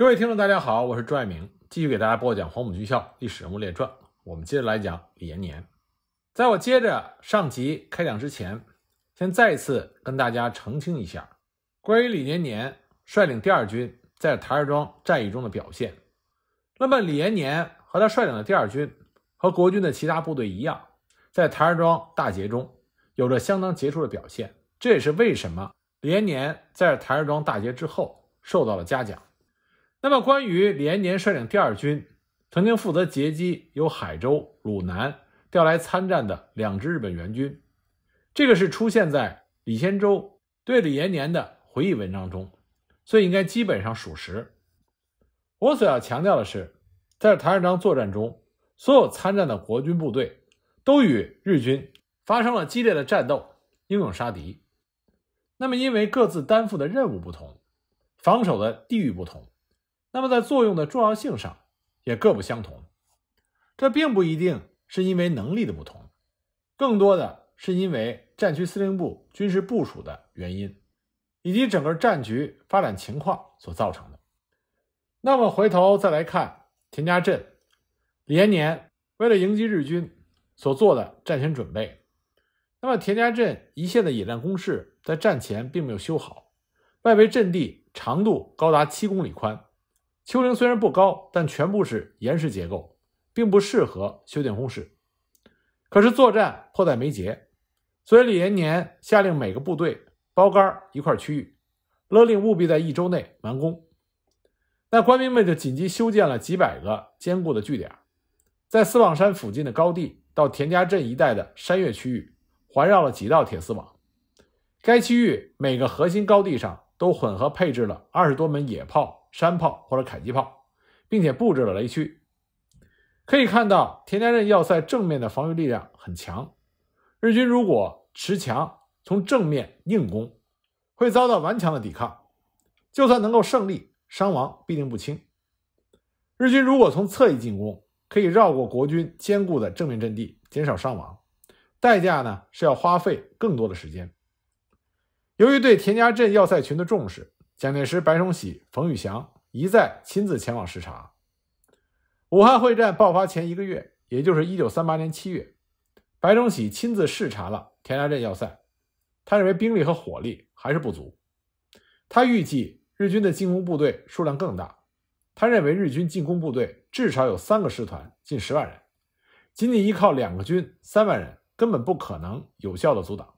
各位听众，大家好，我是朱爱明，继续给大家播讲《黄埔军校历史人物列传》。我们接着来讲李延年。在我接着上集开讲之前，先再一次跟大家澄清一下关于李延年率领第二军在台儿庄战役中的表现。那么，李延年和他率领的第二军和国军的其他部队一样，在台儿庄大捷中有着相当杰出的表现。这也是为什么李延年在台儿庄大捷之后受到了嘉奖。那么，关于李延年率领第二军，曾经负责截击由海州、鲁南调来参战的两支日本援军，这个是出现在李先洲对李延年的回忆文章中，所以应该基本上属实。我所要强调的是，在台儿庄作战中，所有参战的国军部队都与日军发生了激烈的战斗，英勇杀敌。那么，因为各自担负的任务不同，防守的地域不同。那么，在作用的重要性上也各不相同，这并不一定是因为能力的不同，更多的是因为战区司令部军事部署的原因，以及整个战局发展情况所造成的。那么，回头再来看田家镇，李延年为了迎击日军所做的战前准备。那么，田家镇一线的野战工事在战前并没有修好，外围阵地长度高达七公里，宽。丘陵虽然不高，但全部是岩石结构，并不适合修建工事。可是作战迫在眉睫，所以李延年下令每个部队包干一块区域，勒令务必在一周内完工。那官兵们就紧急修建了几百个坚固的据点，在四望山附近的高地到田家镇一带的山岳区域，环绕了几道铁丝网。该区域每个核心高地上都混合配置了二十多门野炮。山炮或者迫击炮，并且布置了雷区。可以看到，田家镇要塞正面的防御力量很强。日军如果持强从正面硬攻，会遭到顽强的抵抗，就算能够胜利，伤亡必定不轻。日军如果从侧翼进攻，可以绕过国军坚固的正面阵地，减少伤亡，代价呢是要花费更多的时间。由于对田家镇要塞群的重视。蒋介石、白崇禧、冯玉祥一再亲自前往视察。武汉会战爆发前一个月，也就是1938年7月，白崇禧亲自视察了田家镇要塞。他认为兵力和火力还是不足。他预计日军的进攻部队数量更大。他认为日军进攻部队至少有三个师团，近十万人。仅仅依靠两个军，三万人，根本不可能有效地阻挡。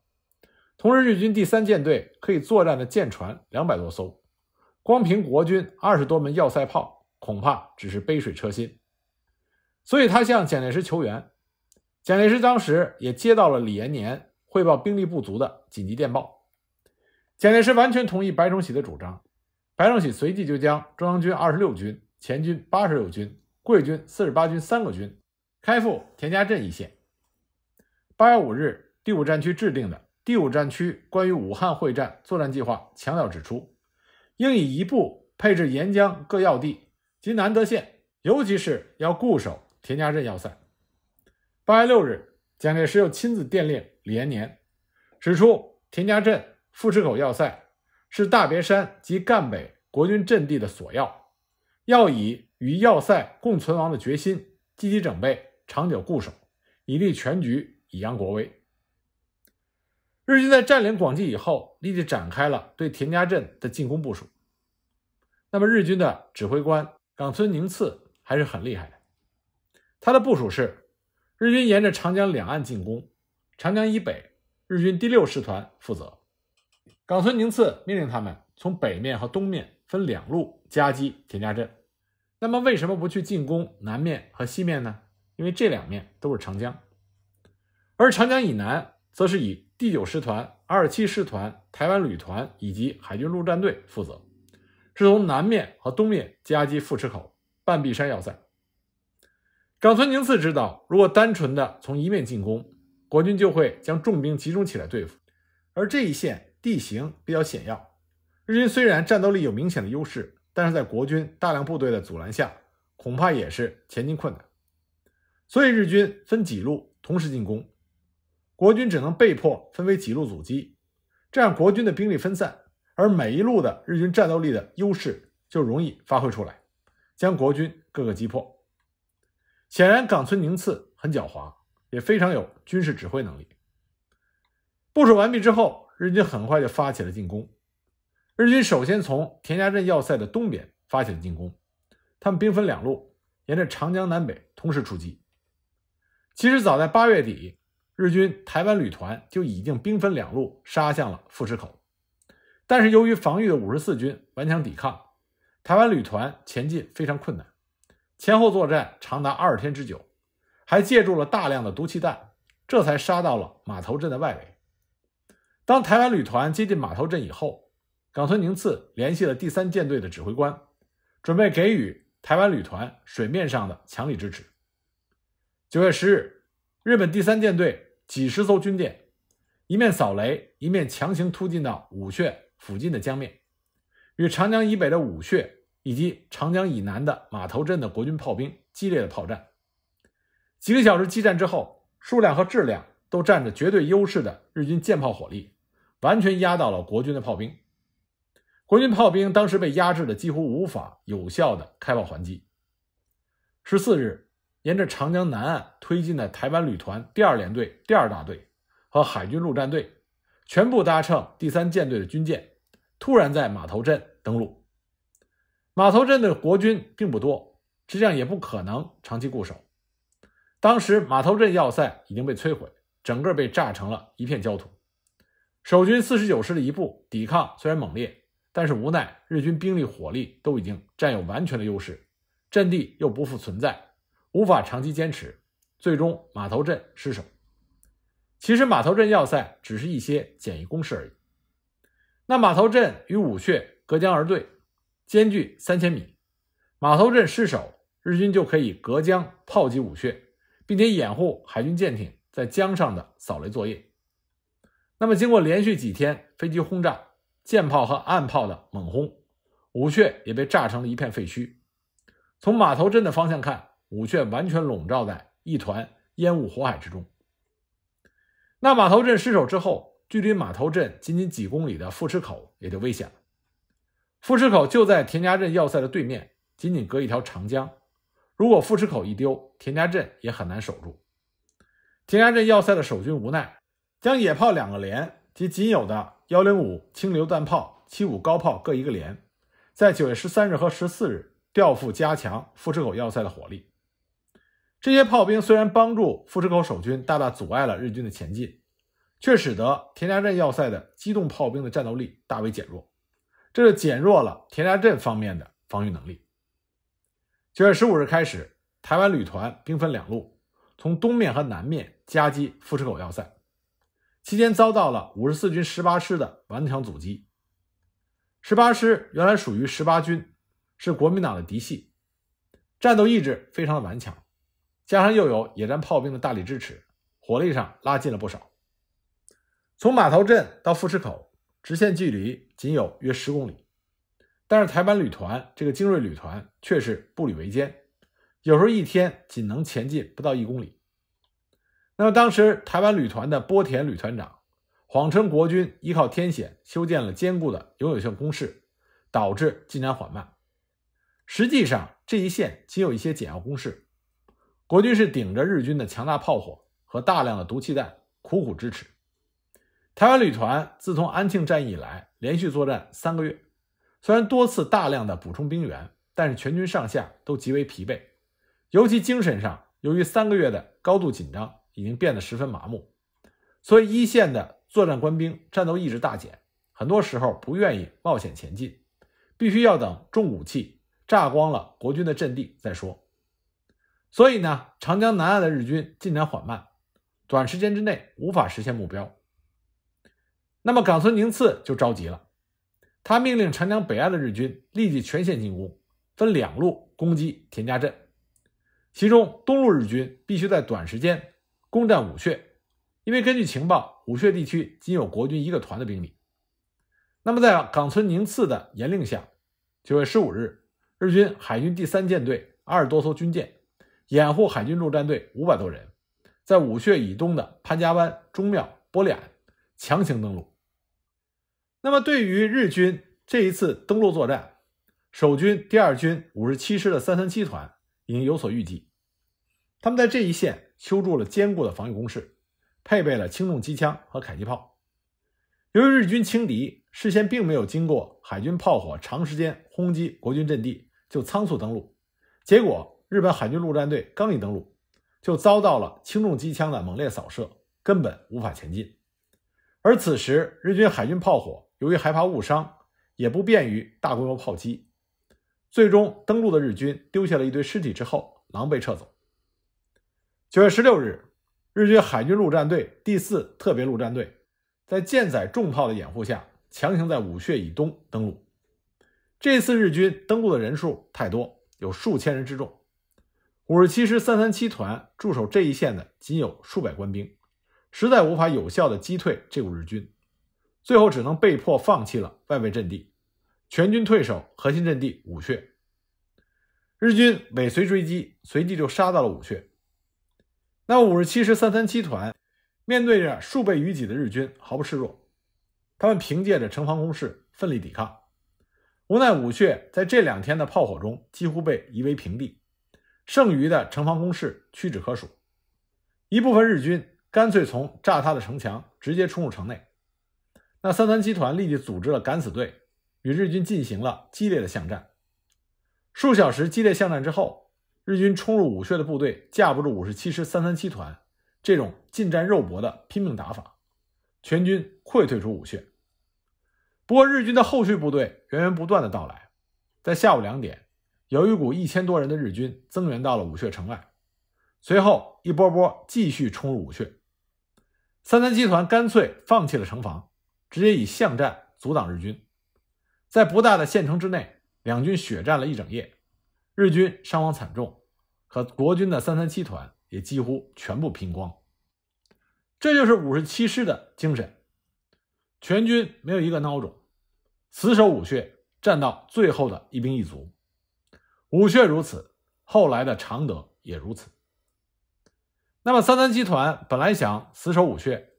同时，日军第三舰队可以作战的舰船两百多艘，光凭国军二十多门要塞炮，恐怕只是杯水车薪。所以他向蒋介石求援。蒋介石当时也接到了李延年汇报兵力不足的紧急电报。蒋介石完全同意白崇禧的主张，白崇禧随即就将中央军二十六军、前军八十六军、桂军四十八军三个军开赴田家镇一线。八月五日，第五战区制定的。第五战区关于武汉会战作战计划强调指出，应以一部配置沿江各要地及南德县，尤其是要固守田家镇要塞。八月六日，蒋介石又亲自电令李延年，指出田家镇、富池口要塞是大别山及赣北国军阵地的索要，要以与要塞共存亡的决心，积极整备，长久固守，以立全局，以扬国威。日军在占领广济以后，立即展开了对田家镇的进攻部署。那么日军的指挥官冈村宁次还是很厉害的。他的部署是，日军沿着长江两岸进攻，长江以北，日军第六师团负责。冈村宁次命令他们从北面和东面分两路夹击田家镇。那么为什么不去进攻南面和西面呢？因为这两面都是长江，而长江以南则是以。第九师团、二七师团、台湾旅团以及海军陆战队负责，是从南面和东面夹击富池口、半壁山要塞。长村宁次知道，如果单纯的从一面进攻，国军就会将重兵集中起来对付，而这一线地形比较险要，日军虽然战斗力有明显的优势，但是在国军大量部队的阻拦下，恐怕也是前进困难。所以日军分几路同时进攻。国军只能被迫分为几路阻击，这样国军的兵力分散，而每一路的日军战斗力的优势就容易发挥出来，将国军各个击破。显然，冈村宁次很狡猾，也非常有军事指挥能力。部署完毕之后，日军很快就发起了进攻。日军首先从田家镇要塞的东边发起了进攻，他们兵分两路，沿着长江南北同时出击。其实，早在八月底。日军台湾旅团就已经兵分两路杀向了富士口，但是由于防御的五十四军顽强抵抗，台湾旅团前进非常困难，前后作战长达二天之久，还借助了大量的毒气弹，这才杀到了码头镇的外围。当台湾旅团接近码头镇以后，冈村宁次联系了第三舰队的指挥官，准备给予台湾旅团水面上的强力支持。九月十日。日本第三舰队几十艘军舰，一面扫雷，一面强行突进到武穴附近的江面，与长江以北的武穴以及长江以南的马头镇的国军炮兵激烈的炮战。几个小时激战之后，数量和质量都占着绝对优势的日军舰炮火力，完全压倒了国军的炮兵。国军炮兵当时被压制的几乎无法有效的开炮还击。十四日。沿着长江南岸推进的台湾旅团第二联队第二大队和海军陆战队，全部搭乘第三舰队的军舰，突然在码头镇登陆。码头镇的国军并不多，实际上也不可能长期固守。当时码头镇要塞已经被摧毁，整个被炸成了一片焦土。守军四十九师的一部抵抗虽然猛烈，但是无奈日军兵力火力都已经占有完全的优势，阵地又不复存在。无法长期坚持，最终码头镇失守。其实码头镇要塞只是一些简易工事而已。那码头镇与武穴隔江而对，间距三千米。码头镇失守，日军就可以隔江炮击武穴，并且掩护海军舰艇在江上的扫雷作业。那么，经过连续几天飞机轰炸、舰炮和岸炮的猛轰，武穴也被炸成了一片废墟。从码头镇的方向看。武却完全笼罩在一团烟雾火海之中。那马头镇失守之后，距离马头镇仅仅几公里的富池口也就危险了。富池口就在田家镇要塞的对面，仅仅隔一条长江。如果富池口一丢，田家镇也很难守住。田家镇要塞的守军无奈，将野炮两个连及仅有的幺零五轻榴弹炮、七五高炮各一个连，在九月十三日和十四日调赴加强富池口要塞的火力。这些炮兵虽然帮助富士口守军大大阻碍了日军的前进，却使得田家镇要塞的机动炮兵的战斗力大为减弱，这就减弱了田家镇方面的防御能力。九月十五日开始，台湾旅团兵分两路，从东面和南面夹击富士口要塞，期间遭到了五十四军十八师的顽强阻击。十八师原来属于十八军，是国民党的嫡系，战斗意志非常顽强。加上又有野战炮兵的大力支持，火力上拉近了不少。从码头镇到富士口，直线距离仅有约十公里，但是台湾旅团这个精锐旅团却是步履维艰，有时候一天仅能前进不到一公里。那么当时台湾旅团的波田旅团长谎称国军依靠天险修建了坚固的永久性工事，导致进展缓慢。实际上这一线仅有一些简要工事。国军是顶着日军的强大炮火和大量的毒气弹苦苦支持。台湾旅团自从安庆战役以来，连续作战三个月，虽然多次大量的补充兵员，但是全军上下都极为疲惫，尤其精神上，由于三个月的高度紧张，已经变得十分麻木。所以一线的作战官兵战斗意志大减，很多时候不愿意冒险前进，必须要等重武器炸光了国军的阵地再说。所以呢，长江南岸的日军进展缓慢，短时间之内无法实现目标。那么，冈村宁次就着急了，他命令长江北岸的日军立即全线进攻，分两路攻击田家镇，其中东路日军必须在短时间攻占武穴，因为根据情报，武穴地区仅有国军一个团的兵力。那么，在冈村宁次的严令下，九月十五日，日军海军第三舰队二十多艘军舰。掩护海军陆战队五百多人，在武穴以东的潘家湾、中庙、波岸强行登陆。那么，对于日军这一次登陆作战，守军第二军五十七师的三三七团已经有所预计。他们在这一线修筑了坚固的防御工事，配备了轻重机枪和迫击炮。由于日军轻敌，事先并没有经过海军炮火长时间轰击国军阵地，就仓促登陆，结果。日本海军陆战队刚一登陆，就遭到了轻重机枪的猛烈扫射，根本无法前进。而此时，日军海军炮火由于害怕误伤，也不便于大规模炮击。最终，登陆的日军丢下了一堆尸体之后，狼狈撤走。九月十六日，日军海军陆战队第四特别陆战队在舰载重炮的掩护下，强行在武穴以东登陆。这次日军登陆的人数太多，有数千人之众。五十七师三三七团驻守这一线的仅有数百官兵，实在无法有效地击退这股日军，最后只能被迫放弃了外围阵地，全军退守核心阵地武穴。日军尾随追击，随即就杀到了武穴。那五十七师三三七团面对着数倍于己的日军，毫不示弱，他们凭借着城防工事奋力抵抗，无奈武穴在这两天的炮火中几乎被夷为平地。剩余的城防工事屈指可数，一部分日军干脆从炸塌的城墙直接冲入城内。那三三七团立即组织了敢死队，与日军进行了激烈的巷战。数小时激烈巷战之后，日军冲入武穴的部队架不住五十七师三三七团这种近战肉搏的拼命打法，全军溃退出武穴。不过日军的后续部队源源不断的到来，在下午两点。有一股一千多人的日军增援到了武穴城外，随后一波波继续冲入武穴。三三七团干脆放弃了城防，直接以巷战阻挡日军。在不大的县城之内，两军血战了一整夜，日军伤亡惨重，和国军的三三七团也几乎全部拼光。这就是五十七师的精神，全军没有一个孬种，死守武穴，战到最后的一兵一卒。武穴如此，后来的常德也如此。那么三三集团本来想死守武穴，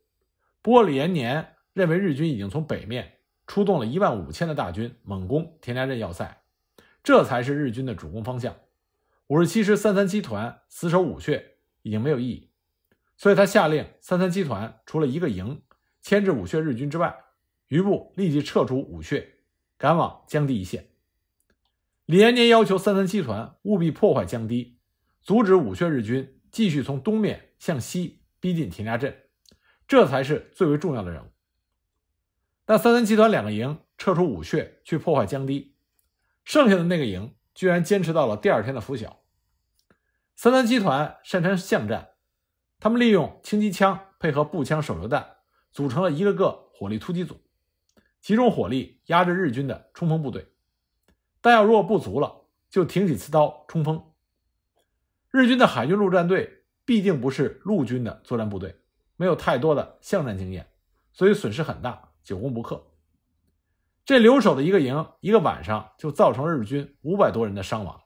不过李延年认为日军已经从北面出动了一万五千的大军猛攻田家镇要塞，这才是日军的主攻方向。五十七师三三七团死守武穴已经没有意义，所以他下令三三七团除了一个营牵制武穴日军之外，余部立即撤出武穴，赶往江堤一线。李延年要求三三七团务必破坏江堤，阻止武穴日军继续从东面向西逼近田家镇，这才是最为重要的任务。但三三七团两个营撤出武穴去破坏江堤，剩下的那个营居然坚持到了第二天的拂晓。三三七团擅长巷战，他们利用轻机枪配合步枪、手榴弹，组成了一个个火力突击组，集中火力压制日军的冲锋部队。弹药如果不足了，就挺起刺刀冲锋。日军的海军陆战队毕竟不是陆军的作战部队，没有太多的巷战经验，所以损失很大，久攻不克。这留守的一个营，一个晚上就造成日军五百多人的伤亡。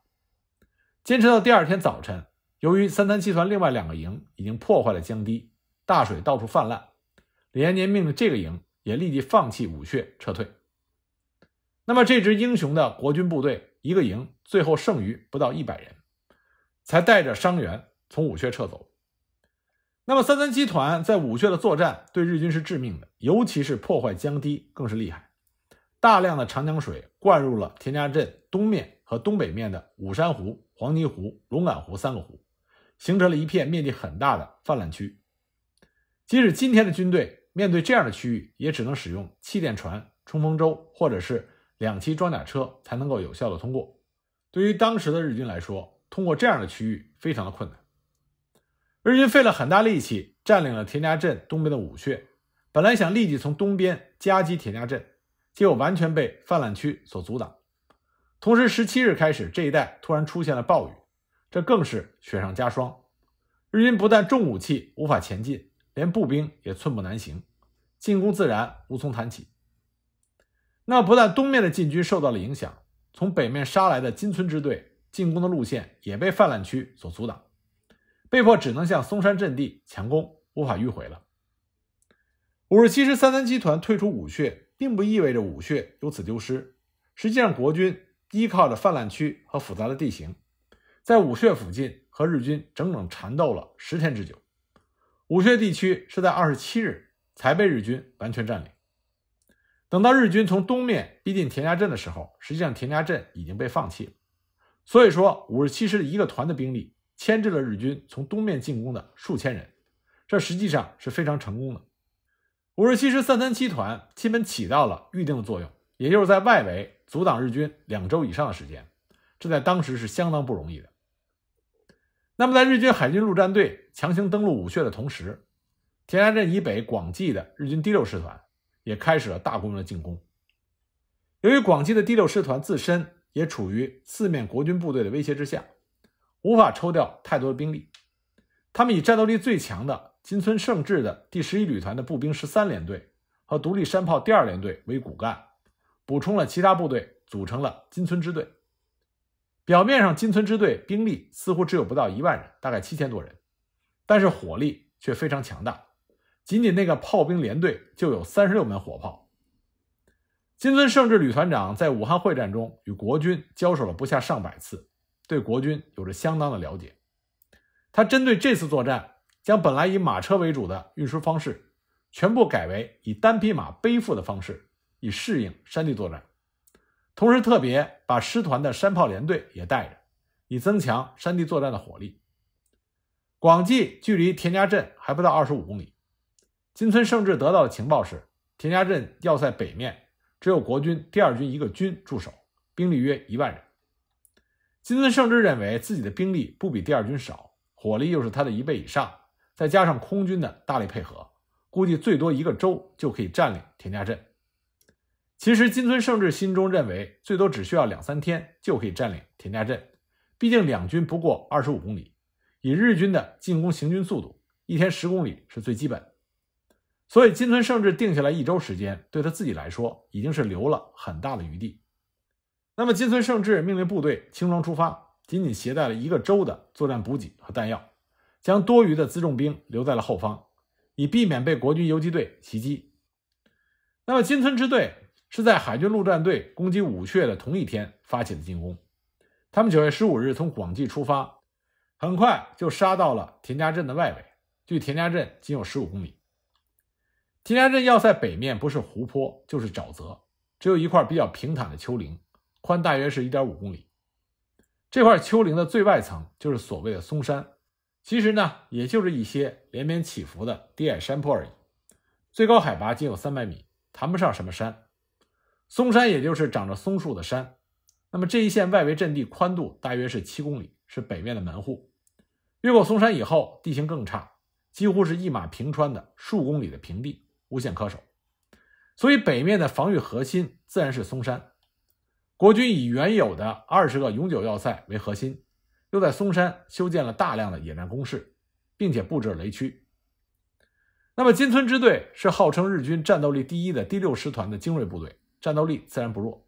坚持到第二天早晨，由于三三七团另外两个营已经破坏了江堤，大水到处泛滥，李延年命令这个营也立即放弃武穴撤退。那么这支英雄的国军部队，一个营最后剩余不到一百人，才带着伤员从武穴撤走。那么三三七团在武穴的作战对日军是致命的，尤其是破坏江堤更是厉害。大量的长江水灌入了田家镇东面和东北面的武山湖、黄泥湖、龙岗湖三个湖，形成了一片面积很大的泛滥区。即使今天的军队面对这样的区域，也只能使用气垫船、冲锋舟或者是。两栖装甲车才能够有效的通过。对于当时的日军来说，通过这样的区域非常的困难。日军费了很大力气占领了田家镇东边的武穴，本来想立即从东边夹击田家镇，结果完全被泛滥区所阻挡。同时，十七日开始这一带突然出现了暴雨，这更是雪上加霜。日军不但重武器无法前进，连步兵也寸步难行，进攻自然无从谈起。那不但东面的禁军受到了影响，从北面杀来的金村支队进攻的路线也被泛滥区所阻挡，被迫只能向松山阵地强攻，无法迂回了。五十七师三三七团退出武穴，并不意味着武穴由此丢失。实际上，国军依靠着泛滥区和复杂的地形，在武穴附近和日军整整缠斗了十天之久。武穴地区是在二十七日才被日军完全占领。等到日军从东面逼近田家镇的时候，实际上田家镇已经被放弃了。所以说，五十七师一个团的兵力牵制了日军从东面进攻的数千人，这实际上是非常成功的。五十七师三三七团基本起到了预定的作用，也就是在外围阻挡日军两周以上的时间，这在当时是相当不容易的。那么，在日军海军陆战队强行登陆武穴的同时，田家镇以北广济的日军第六师团。也开始了大规模的进攻。由于广西的第六师团自身也处于四面国军部队的威胁之下，无法抽调太多的兵力。他们以战斗力最强的金村胜治的第十一旅团的步兵十三联队和独立山炮第二联队为骨干，补充了其他部队，组成了金村支队。表面上，金村支队兵力似乎只有不到一万人，大概七千多人，但是火力却非常强大。仅仅那个炮兵连队就有三十六门火炮。金村盛治旅团长在武汉会战中与国军交手了不下上百次，对国军有着相当的了解。他针对这次作战，将本来以马车为主的运输方式，全部改为以单匹马背负的方式，以适应山地作战。同时，特别把师团的山炮连队也带着，以增强山地作战的火力。广济距离田家镇还不到二十五公里。金村胜治得到的情报是，田家镇要塞北面只有国军第二军一个军驻守，兵力约一万人。金村胜治认为自己的兵力不比第二军少，火力又是他的一倍以上，再加上空军的大力配合，估计最多一个周就可以占领田家镇。其实金村胜治心中认为，最多只需要两三天就可以占领田家镇，毕竟两军不过二十五公里，以日军的进攻行军速度，一天十公里是最基本。所以，金村胜制定下来一周时间，对他自己来说已经是留了很大的余地。那么，金村胜治命令部队轻装出发，仅仅携带了一个周的作战补给和弹药，将多余的辎重兵留在了后方，以避免被国军游击队袭击。那么，金村支队是在海军陆战队攻击武穴的同一天发起的进攻。他们九月十五日从广济出发，很快就杀到了田家镇的外围，距田家镇仅有十五公里。金家镇要塞北面不是湖泊就是沼泽，只有一块比较平坦的丘陵，宽大约是一点五公里。这块丘陵的最外层就是所谓的嵩山，其实呢也就是一些连绵起伏的低矮山坡而已，最高海拔仅有三百米，谈不上什么山。嵩山也就是长着松树的山。那么这一线外围阵地宽度大约是七公里，是北面的门户。越过嵩山以后，地形更差，几乎是一马平川的数公里的平地。无限可守，所以北面的防御核心自然是松山。国军以原有的二十个永久要塞为核心，又在松山修建了大量的野战工事，并且布置了雷区。那么金村支队是号称日军战斗力第一的第六师团的精锐部队，战斗力自然不弱。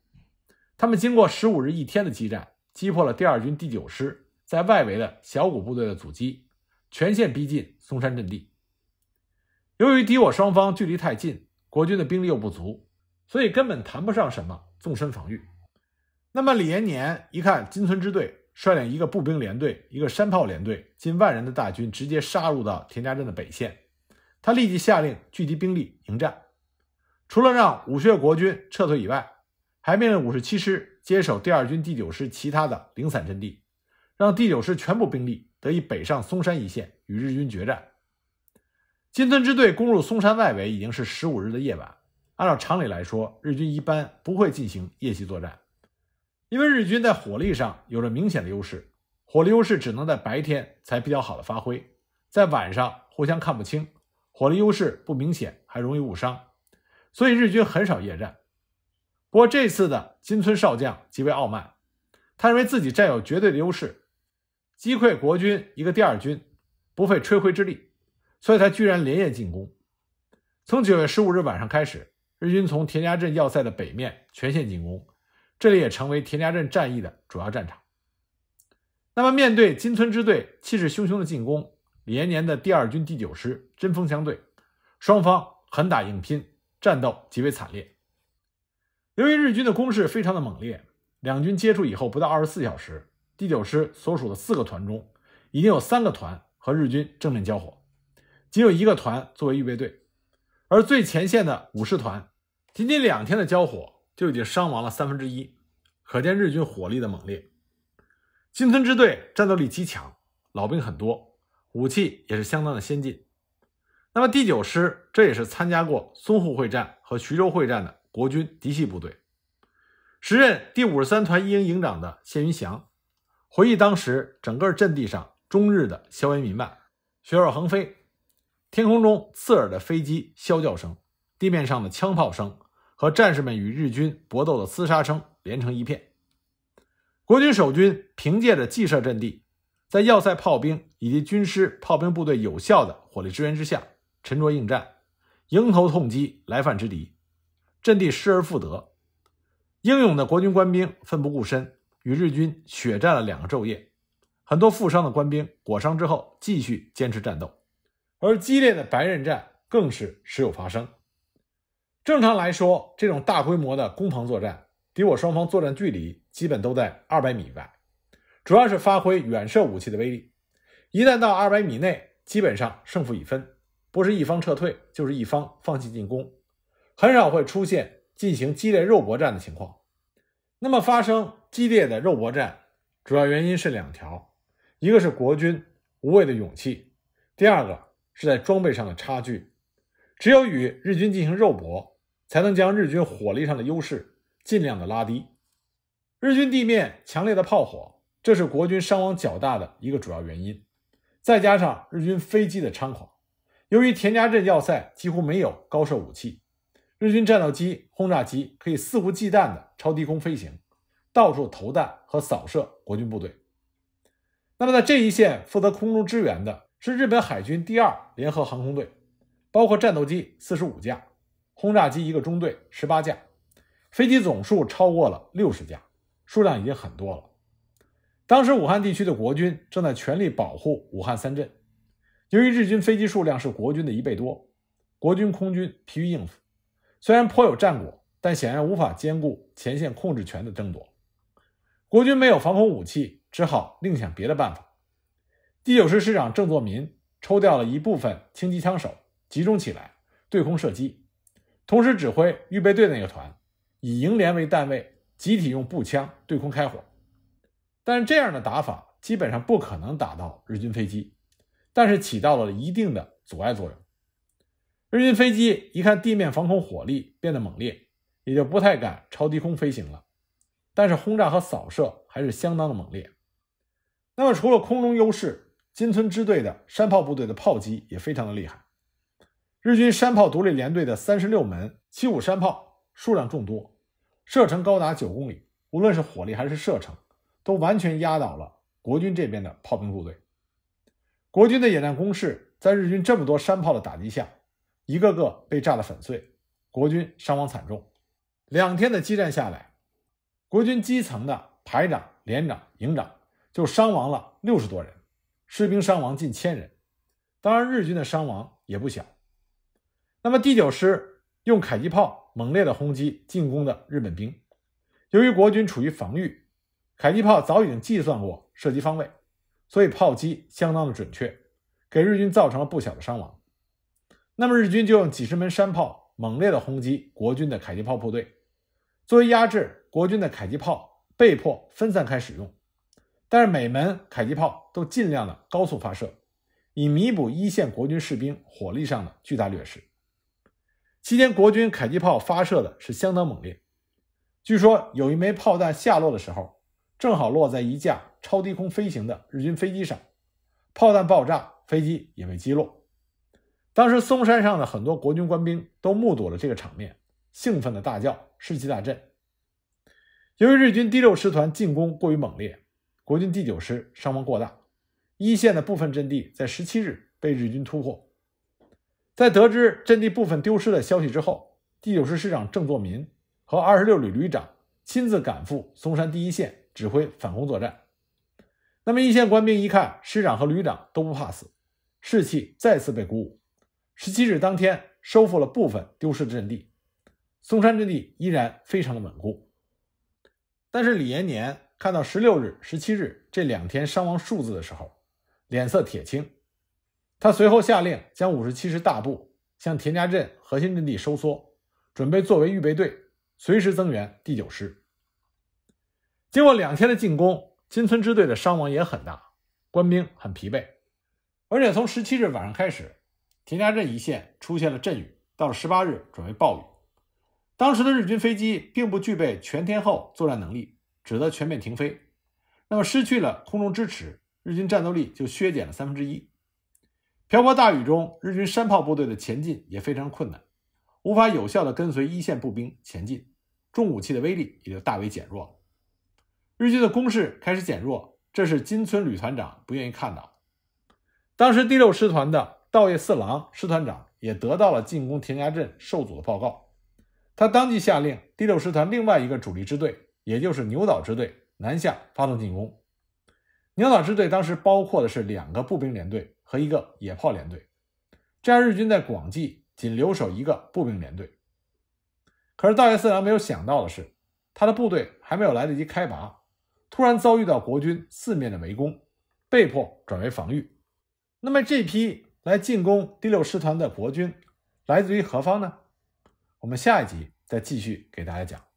他们经过十五日一天的激战，击破了第二军第九师在外围的小股部队的阻击，全线逼近松山阵地。由于敌我双方距离太近，国军的兵力又不足，所以根本谈不上什么纵深防御。那么李延年一看金村支队率领一个步兵联队、一个山炮联队，近万人的大军直接杀入到田家镇的北线，他立即下令聚集兵力迎战。除了让武穴国军撤退以外，还命令五十七师坚守第二军第九师其他的零散阵地，让第九师全部兵力得以北上嵩山一线与日军决战。金村支队攻入松山外围已经是十五日的夜晚。按照常理来说，日军一般不会进行夜袭作战，因为日军在火力上有着明显的优势，火力优势只能在白天才比较好的发挥，在晚上互相看不清，火力优势不明显，还容易误伤，所以日军很少夜战。不过这次的金村少将极为傲慢，他认为自己占有绝对的优势，击溃国军一个第二军，不费吹灰之力。所以他居然连夜进攻。从九月十五日晚上开始，日军从田家镇要塞的北面全线进攻，这里也成为田家镇战役的主要战场。那么，面对金村支队气势汹汹的进攻，李延年的第二军第九师针锋相对，双方狠打硬拼，战斗极为惨烈。由于日军的攻势非常的猛烈，两军接触以后不到二十四小时，第九师所属的四个团中，已经有三个团和日军正面交火。仅有一个团作为预备队，而最前线的武士团，仅仅两天的交火就已经伤亡了三分之一，可见日军火力的猛烈。金村支队战斗力极强，老兵很多，武器也是相当的先进。那么第九师，这也是参加过淞沪会战和徐州会战的国军嫡系部队。时任第五十三团一营营长的谢云祥回忆，当时整个阵地上中日的硝烟弥漫，血肉横飞。天空中刺耳的飞机啸叫声，地面上的枪炮声和战士们与日军搏斗的厮杀声连成一片。国军守军凭借着既设阵地，在要塞炮兵以及军师炮兵部队有效的火力支援之下，沉着应战，迎头痛击来犯之敌，阵地失而复得。英勇的国军官兵奋不顾身，与日军血战了两个昼夜，很多负伤的官兵裹伤之后继续坚持战斗。而激烈的白刃战更是时有发生。正常来说，这种大规模的攻防作战，敌我双方作战距离基本都在二百米以外，主要是发挥远射武器的威力。一旦到二百米内，基本上胜负已分，不是一方撤退，就是一方放弃进攻，很少会出现进行激烈肉搏战的情况。那么，发生激烈的肉搏战，主要原因是两条：一个是国军无畏的勇气，第二个。是在装备上的差距，只有与日军进行肉搏，才能将日军火力上的优势尽量的拉低。日军地面强烈的炮火，这是国军伤亡较大的一个主要原因。再加上日军飞机的猖狂，由于田家镇要塞几乎没有高射武器，日军战斗机、轰炸机可以肆无忌惮的超低空飞行，到处投弹和扫射国军部队。那么在这一线负责空中支援的。是日本海军第二联合航空队，包括战斗机四十五架，轰炸机一个中队十八架，飞机总数超过了六十架，数量已经很多了。当时武汉地区的国军正在全力保护武汉三镇，由于日军飞机数量是国军的一倍多，国军空军疲于应付，虽然颇有战果，但显然无法兼顾前线控制权的争夺。国军没有防空武器，只好另想别的办法。第九师师长郑作民抽调了一部分轻机枪手集中起来对空射击，同时指挥预备队那个团以营连为单位集体用步枪对空开火。但这样的打法基本上不可能打到日军飞机，但是起到了一定的阻碍作用。日军飞机一看地面防空火力变得猛烈，也就不太敢超低空飞行了。但是轰炸和扫射还是相当的猛烈。那么除了空中优势，金村支队的山炮部队的炮击也非常的厉害。日军山炮独立联队的三十六门七五山炮数量众多，射程高达九公里，无论是火力还是射程，都完全压倒了国军这边的炮兵部队。国军的野战工事在日军这么多山炮的打击下，一个个被炸得粉碎，国军伤亡惨重。两天的激战下来，国军基层的排长、连长、营长就伤亡了六十多人。士兵伤亡近千人，当然日军的伤亡也不小。那么第九师用迫击炮猛烈的轰击进攻的日本兵，由于国军处于防御，迫击炮早已经计算过射击方位，所以炮击相当的准确，给日军造成了不小的伤亡。那么日军就用几十门山炮猛烈的轰击国军的迫击炮部队，作为压制。国军的迫击炮被迫分散开使用。但是每门迫击炮都尽量的高速发射，以弥补一线国军士兵火力上的巨大劣势。期间，国军迫击炮发射的是相当猛烈。据说有一枚炮弹下落的时候，正好落在一架超低空飞行的日军飞机上，炮弹爆炸，飞机也被击落。当时，嵩山上的很多国军官兵都目睹了这个场面，兴奋的大叫，士气大振。由于日军第六师团进攻过于猛烈。国军第九师伤亡过大，一线的部分阵地在十七日被日军突破。在得知阵地部分丢失的消息之后，第九师师长郑作民和二十六旅旅长亲自赶赴松山第一线指挥反攻作战。那么一线官兵一看师长和旅长都不怕死，士气再次被鼓舞。十七日当天收复了部分丢失的阵地，松山阵地依然非常的稳固。但是李延年。看到十六日、十七日这两天伤亡数字的时候，脸色铁青。他随后下令将五十七师大部向田家镇核心阵地收缩，准备作为预备队，随时增援第九师。经过两天的进攻，金村支队的伤亡也很大，官兵很疲惫。而且从十七日晚上开始，田家镇一线出现了阵雨，到了十八日转为暴雨。当时的日军飞机并不具备全天候作战能力。只得全面停飞，那么失去了空中支持，日军战斗力就削减了三分之一。瓢泼大雨中，日军山炮部队的前进也非常困难，无法有效地跟随一线步兵前进，重武器的威力也就大为减弱了。日军的攻势开始减弱，这是金村旅团长不愿意看到的。当时第六师团的稻叶四郎师团长也得到了进攻田家镇受阻的报告，他当即下令第六师团另外一个主力支队。也就是牛岛支队南下发动进攻，牛岛支队当时包括的是两个步兵联队和一个野炮联队，这样日军在广济仅留守一个步兵联队。可是道叶四郎没有想到的是，他的部队还没有来得及开拔，突然遭遇到国军四面的围攻，被迫转为防御。那么这批来进攻第六师团的国军来自于何方呢？我们下一集再继续给大家讲。